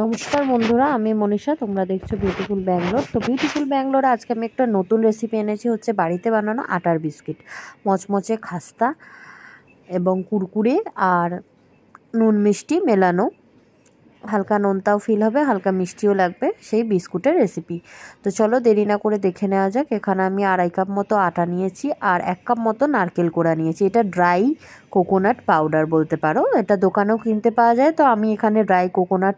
নমস্কার বন্ধুরা আমি মনীষা তোমরা দেখছো বিউটিফুল ব্যাঙ্গলোর তো বিউটিফুল ব্যাঙ্গলোর আজকে আমি একটা নতুন রেসিপি এনেছি হচ্ছে বাড়িতে বানানো আটার বিস্কিট মচমচে খাস্তা এবং কুরকুরে আর নুন মিষ্টি মেলানো হালকা নোনতাও ফিল হবে হালকা মিষ্টিও লাগবে সেই বিস্কুটের রেসিপি তো চলো দেরি না করে দেখে নেওয়া যাক এখানে আমি আড়াই কাপ মতো আটা নিয়েছি আর এক কাপ মতো নারকেল কোড়া নিয়েছি এটা ড্রাই কোকোনাট পাউডার বলতে পারো এটা দোকানেও কিনতে পাওয়া যায় তো আমি এখানে ড্রাই কোকোনাট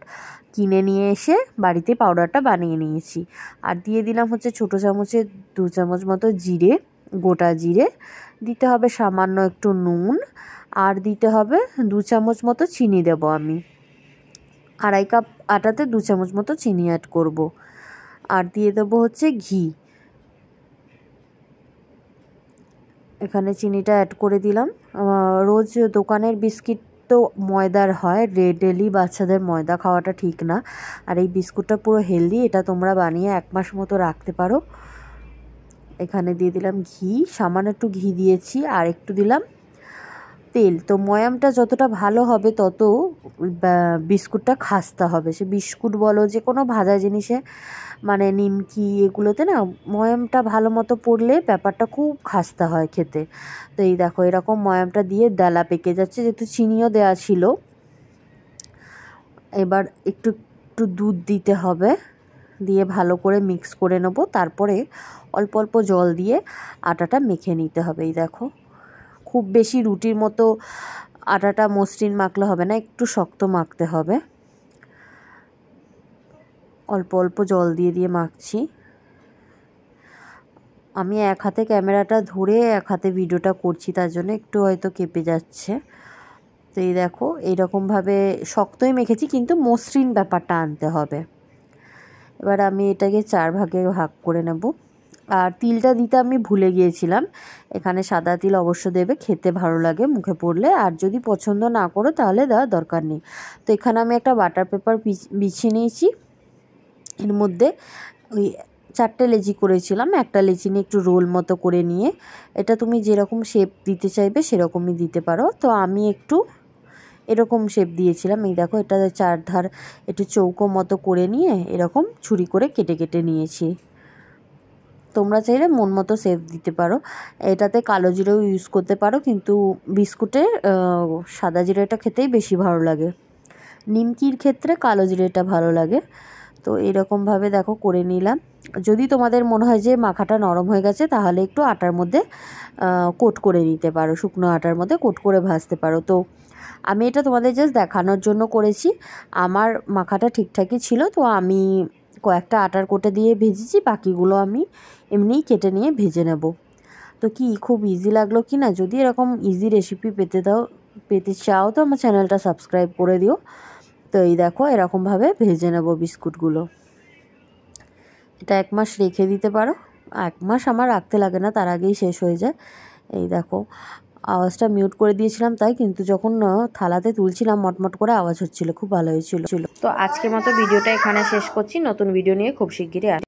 কিনে নিয়ে এসে বাড়িতে পাউডারটা বানিয়ে নিয়েছি আর দিয়ে দিলাম হচ্ছে ছোটো চামচে দু চামচ মতো জিরে গোটা জিরে দিতে হবে সামান্য একটু নুন আর দিতে হবে দু চামচ মতো চিনি দেবো আমি আড়াই কাপ আটাতে দু চামচ মতো চিনি অ্যাড করব আর দিয়ে দেবো হচ্ছে ঘি এখানে চিনিটা অ্যাড করে দিলাম রোজ দোকানের বিস্কিট তো ময়দার হয় রে ডেলি বাচ্চাদের ময়দা খাওয়াটা ঠিক না আর এই বিস্কুটটা পুরো হেলদি এটা তোমরা বানিয়ে এক মাস মতো রাখতে পারো এখানে দিয়ে দিলাম ঘি সামান্য একটু ঘি দিয়েছি আর একটু দিলাম তেল তো ময়ামটা যতটা ভালো হবে তত বিস্কুটটা খাস্তা হবে সে বিস্কুট বলো যে কোনো ভাজা জিনিসে মানে নিমকি এগুলোতে না ময়ামটা ভালো মতো পড়লে ব্যাপারটা খুব খাস্তা হয় খেতে তো এই দেখো এরকম ময়ামটা দিয়ে দেলা পেকে যাচ্ছে যেহেতু চিনিও দেওয়া ছিল এবার একটু একটু দুধ দিতে হবে দিয়ে ভালো করে মিক্স করে নেবো তারপরে অল্প অল্প জল দিয়ে আটাটা মেখে নিতে হবে এই দেখো খুব বেশি রুটির মতো আটাটা মসৃণ মাখলে হবে না একটু শক্ত মাখতে হবে অল্প অল্প জল দিয়ে দিয়ে মাখছি আমি এক হাতে ক্যামেরাটা ধরে এক হাতে ভিডিওটা করছি তার জন্য একটু হয়তো কেঁপে যাচ্ছে তো এই দেখো এইরকমভাবে শক্তই মেখেছি কিন্তু মসৃণ ব্যাপারটা আনতে হবে এবার আমি এটাকে চার ভাগে ভাগ করে নেবো আর তিলটা দিতে আমি ভুলে গিয়েছিলাম এখানে সাদা তিল অবশ্য দেবে খেতে ভালো লাগে মুখে পড়লে আর যদি পছন্দ না করো তাহলে দেওয়ার দরকার নেই তো এখানে আমি একটা বাটার পেপার বিছিয়ে নিয়েছি এর মধ্যে ওই চারটে লেচি করেছিলাম একটা লেচি নিয়ে একটু রোল মতো করে নিয়ে এটা তুমি যেরকম শেপ দিতে চাইবে সেরকমই দিতে পারো তো আমি একটু এরকম শেপ দিয়েছিলাম এই দেখো এটা চারধার একটু চৌকো মতো করে নিয়ে এরকম ছুরি করে কেটে কেটে নিয়েছি তোমরা চাইলে মন মতো সেপ দিতে পারো এটাতে কালো জিরেও ইউজ করতে পারো কিন্তু বিস্কুটে সাদা জিরেটা খেতেই বেশি ভালো লাগে নিমকির ক্ষেত্রে কালো জিরেটা ভালো লাগে তো এরকমভাবে দেখো করে নিলাম যদি তোমাদের মনে হয় যে মাখাটা নরম হয়ে গেছে তাহলে একটু আটার মধ্যে কোট করে নিতে পারো শুকনো আটার মধ্যে কোট করে ভাজতে পারো তো আমি এটা তোমাদের জাস্ট দেখানোর জন্য করেছি আমার মাখাটা ঠিকঠাকই ছিল তো আমি কয়েকটা আটার কোটে দিয়ে ভেজেছি বাকিগুলো আমি এমনিই কেটে নিয়ে ভেজে নেব তো কি খুব ইজি লাগলো কি না যদি এরকম ইজি রেসিপি পেতে দাও পেতে চাও তো আমার চ্যানেলটা সাবস্ক্রাইব করে দিও তো এই দেখো এরকমভাবে ভেজে নেব বিস্কুটগুলো এটা এক মাস রেখে দিতে পারো এক মাস আমার রাখতে লাগে না তার আগেই শেষ হয়ে যায় এই দেখো আওয়াজটা মিউট করে দিয়েছিলাম তাই কিন্তু যখন থালাতে তুলছিলাম মটমট করে আওয়াজ হচ্ছিল খুব ভালো হয়েছিল তো আজকের মতো ভিডিওটা এখানে শেষ করছি নতুন ভিডিও নিয়ে খুব শিগগিরই